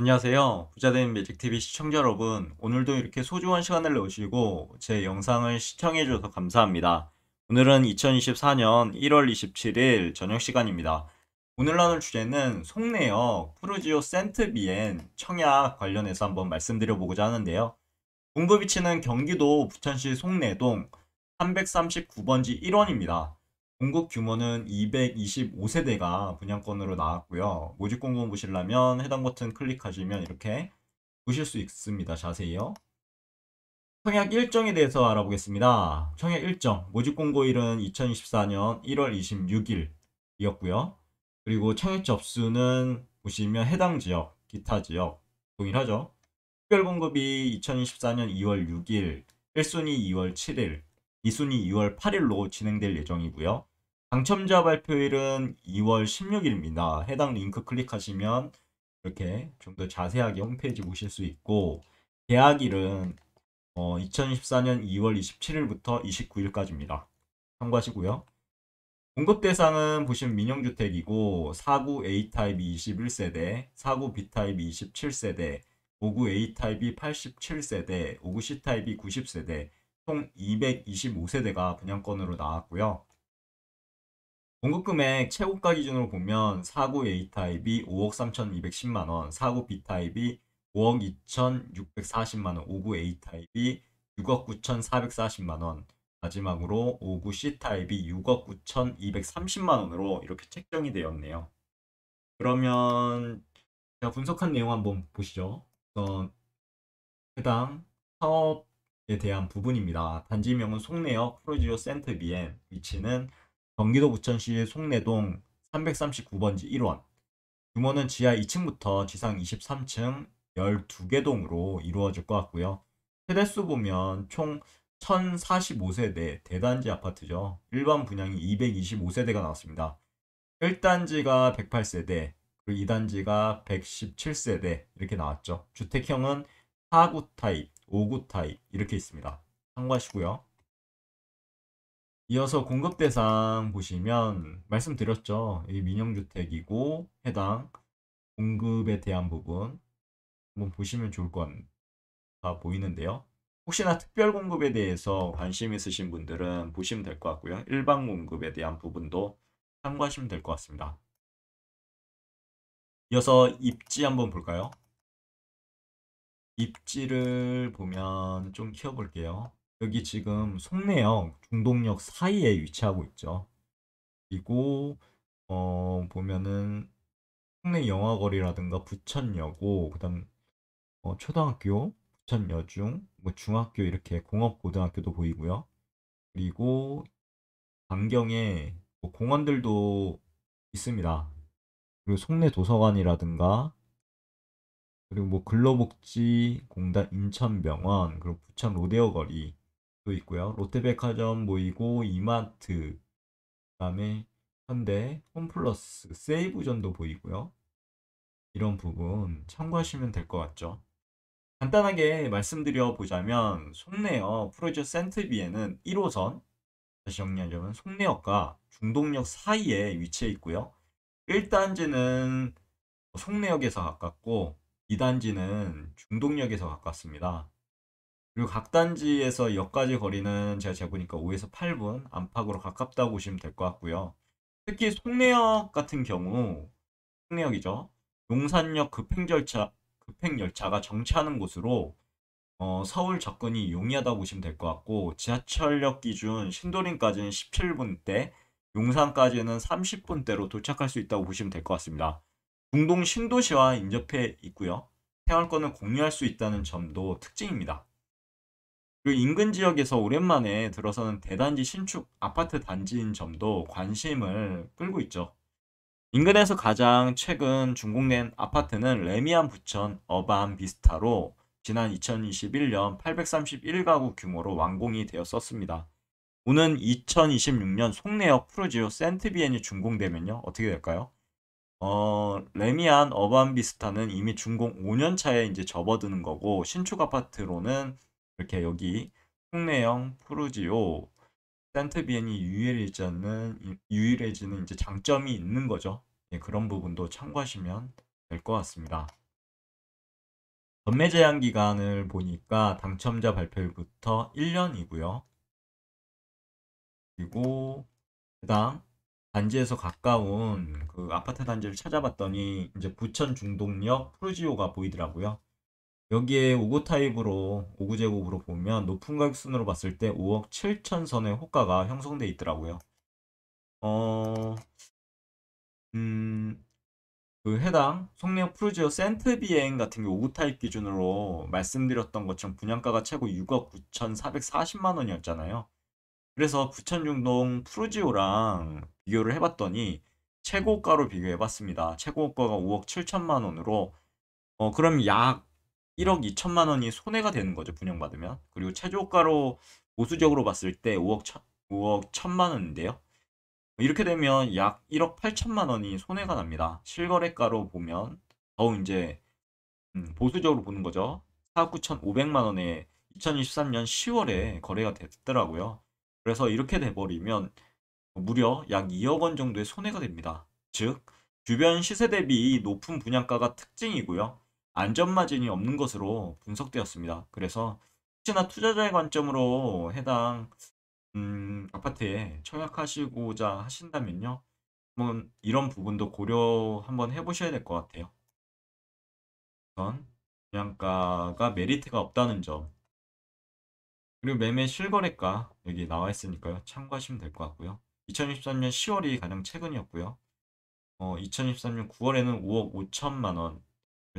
안녕하세요. 부자된 매직TV 시청자 여러분. 오늘도 이렇게 소중한 시간을 내시고 오제 영상을 시청해주셔서 감사합니다. 오늘은 2024년 1월 27일 저녁 시간입니다. 오늘 나눌 주제는 속내역 프루지오 센트비엔 청약 관련해서 한번 말씀드려보고자 하는데요. 공급 위치는 경기도 부천시 속내동 339번지 1원입니다. 공급 규모는 225세대가 분양권으로 나왔고요. 모집 공고 보시려면 해당 버튼 클릭하시면 이렇게 보실 수 있습니다. 자세히요. 청약 일정에 대해서 알아보겠습니다. 청약 일정, 모집 공고일은 2024년 1월 26일이었고요. 그리고 청약 접수는 보시면 해당 지역, 기타 지역 동일하죠. 특별 공급이 2024년 2월 6일, 1순위 2월 7일, 2순위 2월 8일로 진행될 예정이고요. 당첨자 발표일은 2월 16일입니다. 해당 링크 클릭하시면 이렇게 좀 더 자세하게 홈페이지 보실 수 있고 계약일은 어, 2024년 2월 27일부터 29일까지입니다. 참고하시고요. 공급 대상은 보시면 민영주택이고 49 A타입 21세대, 49 B타입 27세대, 59 A타입이 87세대, 59 C타입이 90세대, 총 225세대가 분양권으로 나왔고요. 공급금액 최고가 기준으로 보면 4구 A타입이 5억 3,210만원, 4구 B타입이 5억 2,640만원, 5구 A타입이 6억 9,440만원, 마지막으로 5구 C타입이 6억 9,230만원으로 이렇게 책정이 되었네요. 그러면 제가 분석한 내용 한번 보시죠. 우선 해당 그 사업에 대한 부분입니다. 단지명은 송내역 프로지오 센터 비엔 위치는 경기도 부천시 송내동 339번지 1원 규모는 지하 2층부터 지상 23층 12개 동으로 이루어질 것 같고요. 세대수 보면 총 1045세대 대단지 아파트죠. 일반 분양이 225세대가 나왔습니다. 1단지가 108세대, 그리고 2단지가 117세대 이렇게 나왔죠. 주택형은 4구 타입, 5구 타입 이렇게 있습니다. 참고하시고요. 이어서 공급 대상 보시면 말씀드렸죠. 이 민영주택이고 해당 공급에 대한 부분 한번 보시면 좋을 것 같아 보이는데요. 혹시나 특별 공급에 대해서 관심 있으신 분들은 보시면 될 것 같고요. 일반 공급에 대한 부분도 참고하시면 될 것 같습니다. 이어서 입지 한번 볼까요? 입지를 보면 좀 키워볼게요. 여기 지금 송내역, 중동역 사이에 위치하고 있죠. 그리고 어, 보면은 송내 영화거리라든가 부천여고, 그다음 어, 초등학교, 부천여중, 뭐 중학교 이렇게 공업고등학교도 보이고요. 그리고 반경에 뭐 공원들도 있습니다. 그리고 송내 도서관이라든가 그리고 뭐 근로복지공단 인천병원 그리고 부천 로데오 거리 도 있고요. 롯데백화점 모이고 이마트 그다음에 현대, 홈플러스, 세이브존도 보이고요. 이런 부분 참고하시면 될 것 같죠. 간단하게 말씀드려 보자면 속내역 프로듀 센트비에는 1호선 다시 정리하자면 속내역과 중동역 사이에 위치해 있고요. 1단지는 속내역에서 가깝고 2단지는 중동역에서 가깝습니다. 그리고 각 단지에서 역까지 거리는 제가 재보니까 5에서 8분 안팎으로 가깝다고 보시면 될 것 같고요. 특히 송내역 같은 경우 송내역이죠. 용산역 급행절차 급행열차가 정차하는 곳으로 어, 서울 접근이 용이하다 고 보시면 될 것 같고 지하철역 기준 신도림까지는 17분대 용산까지는 30분대로 도착할 수 있다고 보시면 될 것 같습니다. 중동 신도시와 인접해 있고요. 생활권을 공유할 수 있다는 점도 특징입니다. 그리고 인근 지역에서 오랜만에 들어서는 대단지 신축 아파트 단지인 점도 관심을 끌고 있죠. 인근에서 가장 최근 준공된 아파트는 레미안 부천 어반 비스타로 지난 2021년 831가구 규모로 완공이 되었었습니다. 오는 2026년 송내역 프로지오 센트비엔이 준공되면요. 어떻게 될까요? 어, 레미안 어반 비스타는 이미 준공 5년 차에 이제 접어드는 거고 신축 아파트로는 이렇게 여기 흉내형 푸르지오 센트비엔이 유일해지는 유일해지는 이제 장점이 있는 거죠. 예, 그런 부분도 참고하시면 될 것 같습니다. 전매 제한 기간을 보니까 당첨자 발표일부터 1년이고요. 그리고 해당 단지에서 가까운 그 아파트 단지를 찾아봤더니 이제 부천 중동역 푸르지오가 보이더라고요. 여기에 5구 타입으로 5구 제곱으로 보면 높은 가격 순으로 봤을 때 5억 7천 선의 호가가 형성돼 있더라고요. 어, 음, 그 해당 속력 프루지오 센트 비행 같은 게5구 타입 기준으로 말씀드렸던 것처럼 분양가가 최고 6억 9,440만 천 원이었잖아요. 그래서 부천중동 프루지오랑 비교를 해봤더니 최고가로 비교해봤습니다. 최고가가 5억 7천만 원으로 어, 그럼 약 1억 2천만 원이 손해가 되는 거죠. 분양받으면. 그리고 최저가로 보수적으로 봤을 때 5억, 천, 5억 1천만 원인데요. 이렇게 되면 약 1억 8천만 원이 손해가 납니다. 실거래가로 보면 더 이제 음, 보수적으로 보는 거죠. 4억 9천 5백만 원에 2023년 10월에 거래가 됐더라고요. 그래서 이렇게 돼버리면 무려 약 2억 원 정도의 손해가 됩니다. 즉 주변 시세 대비 높은 분양가가 특징이고요. 안전마진이 없는 것으로 분석되었습니다. 그래서 혹시나 투자자의 관점으로 해당 음, 아파트에 청약하시고자 하신다면요. 한번 이런 부분도 고려 한번 해보셔야 될 것 같아요. 우선 분양가가 메리트가 없다는 점 그리고 매매 실거래가 여기 나와 있으니까요. 참고하시면 될 것 같고요. 2023년 10월이 가장 최근이었고요. 어, 2023년 9월에는 5억 5천만 원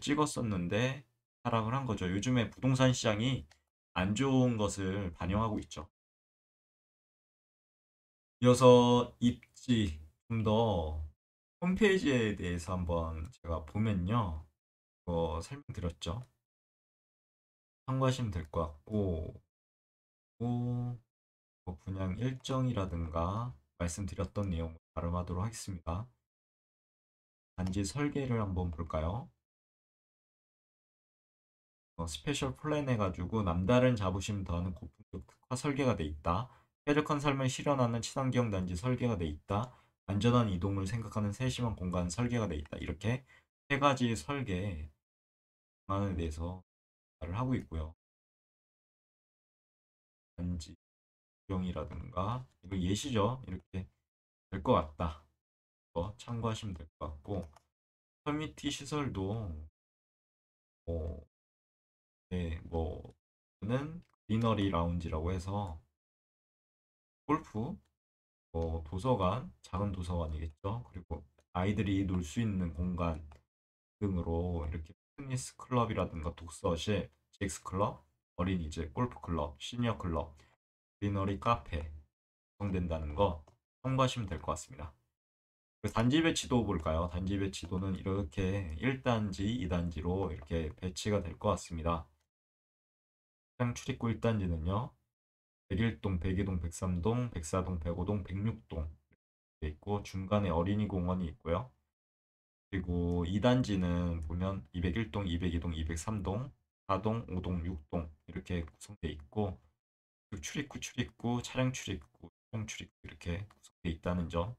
찍었었는데 하락을 한 거죠. 요즘에 부동산 시장이 안 좋은 것을 반영하고 있죠. 이어서 입지 좀 더 홈페이지에 대해서 한번 제가 보면요. 그거 설명드렸죠. 참고하시면 될 것 같고 뭐 분양 일정이라든가 말씀드렸던 내용을 발음하도록 하겠습니다. 단지 설계를 한번 볼까요? 어, 스페셜 플랜 해가지고 남다른 자부심 더하는 고품격 특화 설계가 돼 있다. 쾌적한 삶을 실현하는 친환경 단지 설계가 돼 있다. 안전한 이동을 생각하는 세심한 공간 설계가 돼 있다. 이렇게 세 가지 설계 방에 대해서 말을 하고 있고요. 단지 구경이라든가 이거 예시죠. 이렇게 될 것 같다. 이거 참고하시면 될 것 같고 커뮤니티 시설도 뭐 네, 뭐는 리너리 라운지라고 해서 골프, 뭐 도서관, 작은 도서관이겠죠. 그리고 아이들이 놀 수 있는 공간 등으로 이렇게 피트니스 클럽이라든가 독서실, g 스 클럽, 어린이집, 골프 클럽, 시니어 클럽, 리너리 카페 구성된다는 거 참고하시면 될 것 같습니다. 그 단지 배치도 볼까요? 단지 배치도는 이렇게 1단지, 2단지로 이렇게 배치가 될 것 같습니다. 출입구 1단지는요. 1 0 1동1 0 2동1 0 3동1 0 4동1 0 5동1 0 6동돼 있고 중간에 어린이 공원이 있고요. 그리고 2단지는 보면 201동, 202동, 203동, 4동, 5동, 6동 이렇게 구성되어 있고 그 출입구, 출입구, 차량 출입구, 차량 출입구 이렇게 구성되어 있다는 점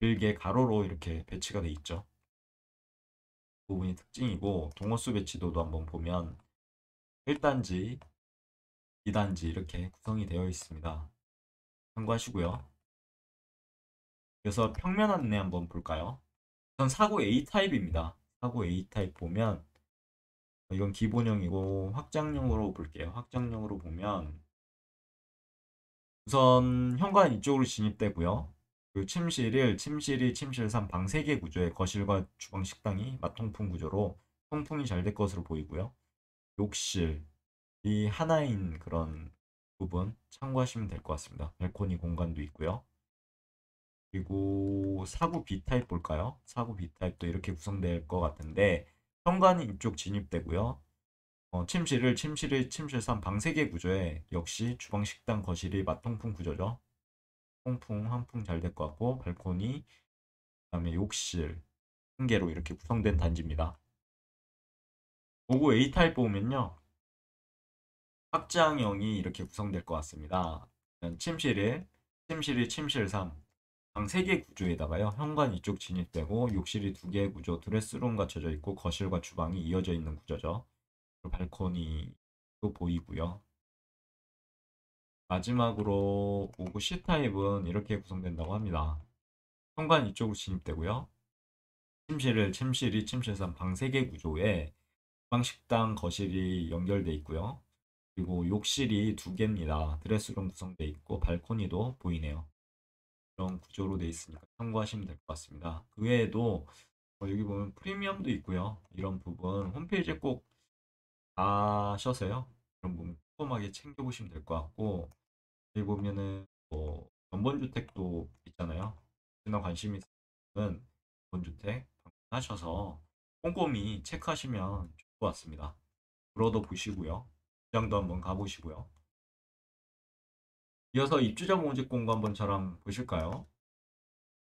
길게 가로로 이렇게 배치가 돼 있죠. 그 부분이 특징이고 동호수 배치도도 한번 보면 1단지 2단지 이렇게 구성이 되어 있습니다. 참고하시고요. 그래서 평면 안내 한번 볼까요? 우선 사고 A 타입입니다. 사고 A 타입 보면 어, 이건 기본형이고 확장형으로 볼게요. 확장형으로 보면 우선 현관 이쪽으로 진입되고요. 그 침실 1, 침실 2, 침실 3방 3개 구조의 거실과 주방 식당이 맞통풍 구조로 통풍이 잘 될 것으로 보이고요. 욕실, 이 하나인 그런 부분 참고하시면 될 것 같습니다. 발코니 공간도 있고요. 그리고 사구 B타입 볼까요? 사구 B타입도 이렇게 구성될 것 같은데 현관이 이쪽 진입되고요. 어, 침실을 침실을 침실 3 방세개 구조에 역시 주방 식당 거실이 맞통풍 구조죠. 통풍 환풍 잘 될 것 같고 발코니 그다음에 욕실 한 개로 이렇게 구성된 단지입니다. 5구 A타입 보면요. 확장형이 이렇게 구성될 것 같습니다. 침실 1, 침실 2, 침실 3, 방 3개 구조에다가요. 현관 이쪽 진입되고 욕실이 2개 구조, 드레스룸 갖춰져 있고 거실과 주방이 이어져 있는 구조죠. 발코니도 보이고요. 마지막으로 5구 C타입은 이렇게 구성된다고 합니다. 현관 이쪽으로 진입되고요. 침실 1, 침실 이 침실 3, 방 3개 구조에 방 식당, 거실이 연결돼 있고요. 그리고 욕실이 두 개입니다. 드레스룸 구성되어 있고 발코니도 보이네요. 이런 구조로 되어 있으니까 참고하시면 될 것 같습니다. 그 외에도 어, 여기 보면 프리미엄도 있고요. 이런 부분 홈페이지에 꼭 가셔서요. 이런 부분 꼼꼼하게 챙겨보시면 될 것 같고 여기 보면은 뭐 전번주택도 있잖아요. 혹시나 관심 있으면 전번주택 방문하셔서 꼼꼼히 체크하시면 좋을 것 같습니다. 들어도 보시고요. 장도 한번 가보시고요. 이어서 입주자 모집 공고 한번 처럼 보실까요?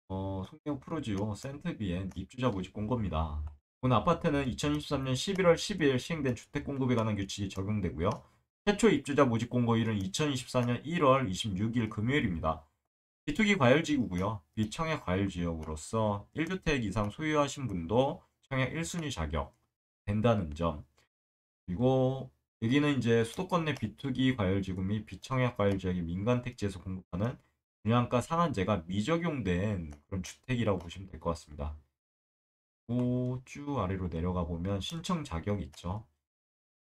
어, 송경 프로지오 센트비엔 입주자 모집 공고입니다. 본 아파트는 2023년 11월 12일 시행된 주택 공급에 관한 규칙이 적용되고요. 최초 입주자 모집 공고일은 2024년 1월 26일 금요일입니다. 비투기 과열지구고요. 비청약 과열지역으로서 1주택 이상 소유하신 분도 청약 1순위 자격 된다는 점 그리고 여기는 이제 수도권 내 비투기 과열지구 및 비청약 과열지역의 민간 택지에서 공급하는 분양가 상한제가 미적용된 그런 주택이라고 보시면 될 것 같습니다. 쭉 아래로 내려가 보면 신청 자격 있죠.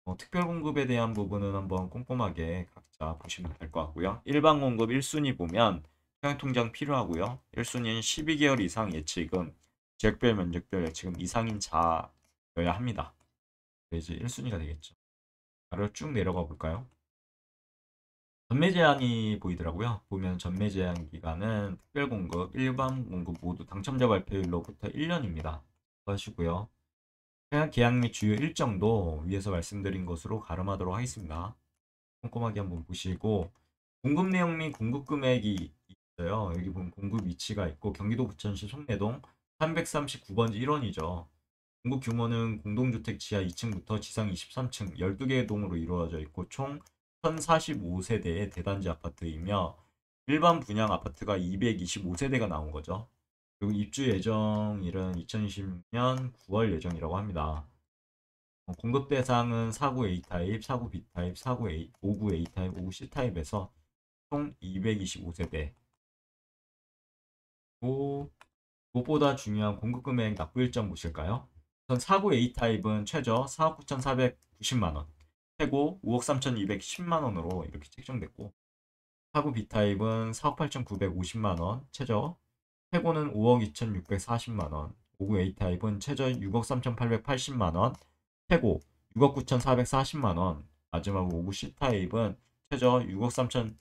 어, 특별 공급에 대한 부분은 한번 꼼꼼하게 각자 보시면 될 것 같고요. 일반 공급 1순위 보면 평양통장 필요하고요. 1순위는 12개월 이상 예측금 지역별 면적별 예측금 이상인 자여야 합니다. 이제 1순위가 되겠죠. 아래로 쭉 내려가 볼까요? 전매 제한이 보이더라고요. 보면 전매 제한 기간은 특별 공급, 일반 공급 모두 당첨자 발표일로부터 1년입니다. 하시고요. 계약 및 주요 일정도 위에서 말씀드린 것으로 가름하도록 하겠습니다. 꼼꼼하게 한번 보시고 공급 내용 및 공급 금액이 있어요. 여기 보면 공급 위치가 있고 경기도 부천시 송내동 339번지 1원이죠. 공급 규모는 공동주택 지하 2층부터 지상 23층 12개의 동으로 이루어져 있고 총 1045세대의 대단지 아파트이며 일반 분양 아파트가 225세대가 나온 거죠. 그리고 입주 예정일은 2 0 2 0년 9월 예정이라고 합니다. 어, 공급 대상은 4구 A타입, 4구 B타입, 4구 A, 5구 A타입, 5구 C타입에서 총 225세대 그리고 무엇보다 중요한 공급금액 납부일정 보실까요? 우선 49 A타입은 최저 4억 9,490만원, 최고 5억 3,210만원으로 이렇게 책정됐고 사고 B타입은 4억 8,950만원, 최저, 최고는 5억 2,640만원, 5구 A타입은 최저 6억 3,880만원, 최고 6억 9,440만원, 마지막으로 59 C타입은 최저 6억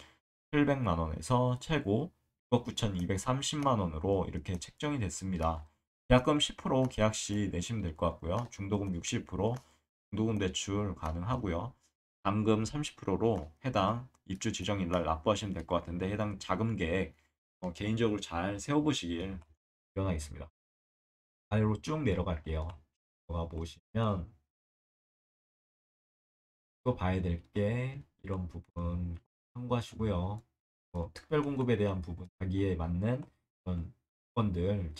3,700만원에서 최고 6억 9,230만원으로 이렇게 책정이 됐습니다. 계약금 10% 계약 시 내시면 될 것 같고요. 중도금 60%, 중도금 대출 가능하고요. 감금 30%로 해당 입주 지정일 날 납부하시면 될 것 같은데 해당 자금 계획 어, 개인적으로 잘 세워보시길 기원하겠습니다. 아래로 쭉 내려갈게요. 이거 가 보시면 이거 봐야 될 게 이런 부분 참고하시고요. 뭐 특별 공급에 대한 부분 자기에 맞는 그런 조건들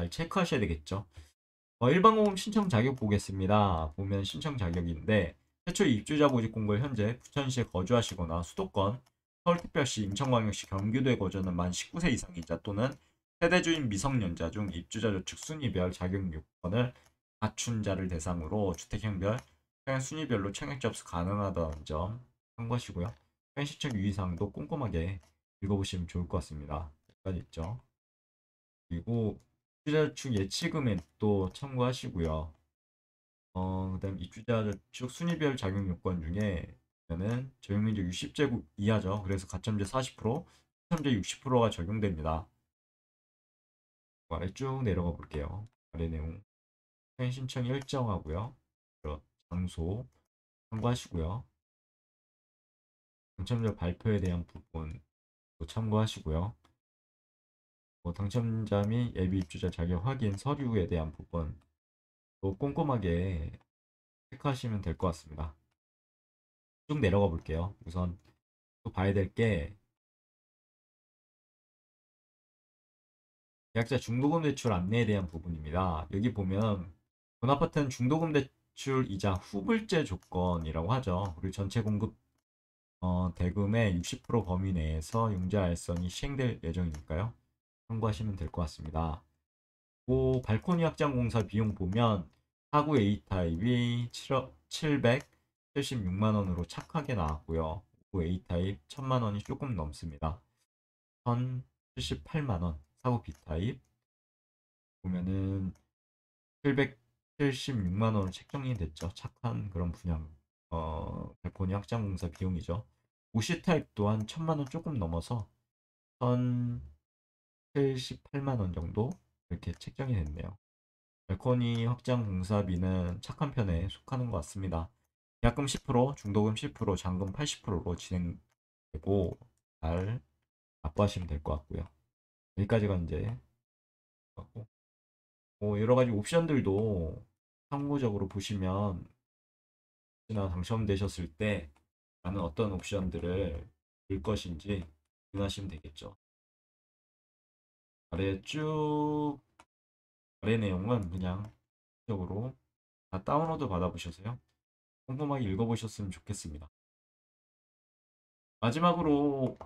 잘 체크하셔야 되겠죠. 어, 일반공급 신청 자격 보겠습니다. 보면 신청 자격인데 최초 입주자 고집공고 현재 부천시에 거주하시거나 수도권, 서울특별시, 인천광역시, 경기도에 거주하는 만 19세 이상이자 또는 세대주인 미성년자 중 입주자 저축 순위별 자격 요건을 갖춘 자를 대상으로 주택형별 평균 순위별로 청약 접수 가능하다는 점한 것이고요. 현 신청 유의사항도 꼼꼼하게 읽어보시면 좋을 것 같습니다. 여기까지 있죠. 그리고 입주자저축 예치금액 도 참고하시고요. 어, 그다음 입주자저축 순위별 작용 요건 중에 보면은 적용률이 60제곱 이하죠. 그래서 가점제 40%, 가점제 60%가 적용됩니다. 아래 쭉 내려가 볼게요. 아래 내용 펜 신청 일정하고요. 장소 참고하시고요. 당첨자 발표에 대한 부분도 참고하시고요. 뭐 당첨자 및 예비 입주자 자격 확인 서류에 대한 부분도 꼼꼼하게 체크하시면 될 것 같습니다. 쭉 내려가 볼게요. 우선 또 봐야 될 게 계약자 중도금 대출 안내에 대한 부분입니다. 여기 보면 본아파트는 중도금 대출 이자 후불제 조건이라고 하죠. 그리고 전체 공급 어, 대금의 60% 범위 내에서 융자 알선이 시행될 예정이니까요. 참고하시면 될 것 같습니다. 그 발코니 확장 공사 비용 보면 하구 A타입이 776만원으로 억7 착하게 나왔고요. 구 A타입 1000만원이 조금 넘습니다. 1078만원 사구 B타입 보면은 776만원으로 책정이 됐죠. 착한 그런 분양 어, 발코니 확장 공사 비용이죠. 5 c 타입 또한 1000만원 조금 넘어서 1 0 0 78만원 정도 이렇게 책정이 됐네요. 발코니 확장 공사비는 착한 편에 속하는 것 같습니다. 계약금 10%, 중도금 10%, 잔금 80%로 진행되고 잘 납부하시면 될 것 같고요. 여기까지가 이제 뭐 여러 가지 옵션들도 참고적으로 보시면 혹시나 당첨되셨을 때 나는 어떤 옵션들을 볼 것인지 구민하시면 되겠죠. 아래 쭉 아래 내용은 그냥 적으로 다 다운로드 받아보셔서요. 꼼꼼하게 읽어보셨으면 좋겠습니다. 마지막으로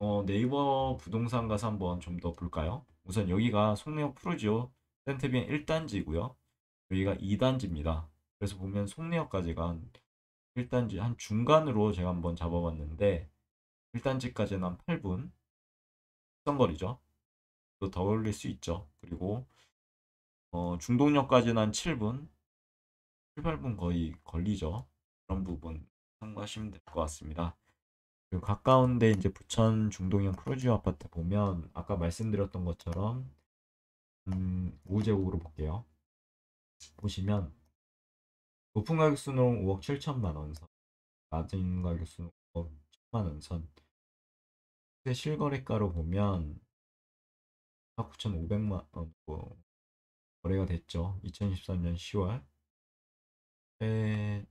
어, 네이버 부동산 가서 한번 좀 더 볼까요? 우선 여기가 송내역 프루지오 센트비엔 1단지고요. 여기가 2단지입니다. 그래서 보면 송내역까지가 1단지 한 중간으로 제가 한번 잡아봤는데 1단지까지는 한 8분 선거리죠. 더 올릴 수 있죠. 그리고 어, 중동역까지는 한 7분, 7, 8분 거의 걸리죠. 그런 부분 참고하시면 될 것 같습니다. 그리고 가까운데 이제 부천 중동형 프로지 아파트 보면 아까 말씀드렸던 것처럼 음, 5제곱으로 볼게요. 보시면 높은 가격 수는 5억 7천만 원선, 낮은 가격 수는 5억 1천만 원선. 그 실거래가로 보면 49,500만 원 뭐, 거래가 됐죠. 2013년 10월 최신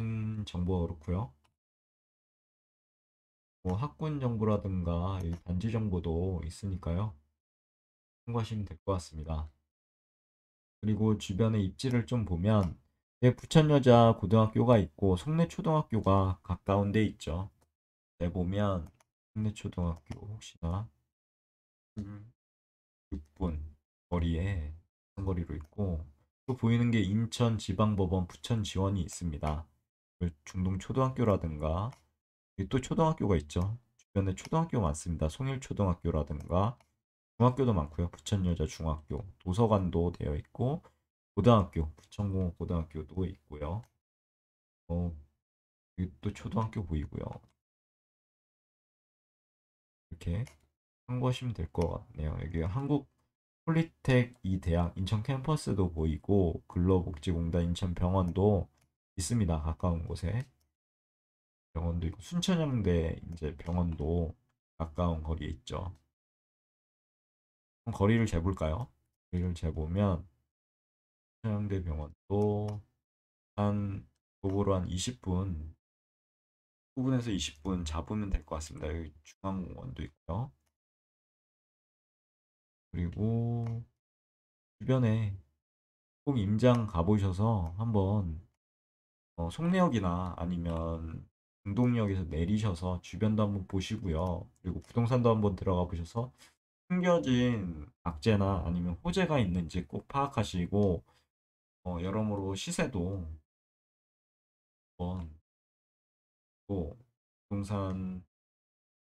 음, 정보가 그렇고요. 뭐 학군 정보라든가 단지 정보도 있으니까요. 참고하시면 될 것 같습니다. 그리고 주변의 입지를 좀 보면 예, 부천여자 고등학교가 있고 송내 초등학교가 가까운 데 있죠. 네, 보면 송내 초등학교 혹시나 음. 6분 거리에 상거리로 있고 또 보이는 게 인천지방법원 부천지원이 있습니다. 그 중동초등학교라든가 또 초등학교가 있죠. 주변에 초등학교 많습니다. 송일초등학교라든가 중학교도 많고요. 부천여자중학교, 도서관도 되어 있고 고등학교, 부천공업 고등학교도 있고요. 어, 또 초등학교 보이고요. 이렇게 참고하시면 될 것 같네요. 여기 한국 폴리텍 이 대학 인천 캠퍼스도 보이고 근로복지공단 인천병원도 있습니다. 가까운 곳에 병원도 있고 순천향대 이제 병원도 가까운 거리에 있죠. 거리를 재볼까요? 거리를 재보면 순천향대 병원도 한 도보로 한 20분 9분에서 20분 잡으면 될 것 같습니다. 여기 중앙공원도 있고요. 그리고 주변에 꼭 임장 가보셔서 한번 어, 송내역이나 아니면 중동역에서 내리셔서 주변도 한번 보시고요. 그리고 부동산도 한번 들어가 보셔서 숨겨진 악재나 아니면 호재가 있는지 꼭 파악하시고 어, 여러모로 시세도 한번 또 부동산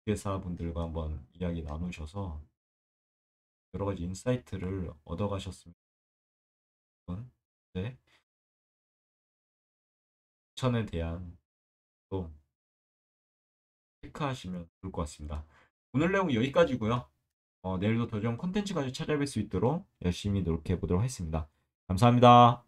회사분들과 한번 이야기 나누셔서 여러 가지 인사이트를 얻어가셨으면 네. 추천에 대한 또 체크하시면 좋을 것 같습니다. 오늘 내용 여기까지고요. 어, 내일도 더 좋은 콘텐츠 가지 찾아뵐 수 있도록 열심히 노력해 보도록 하겠습니다. 감사합니다.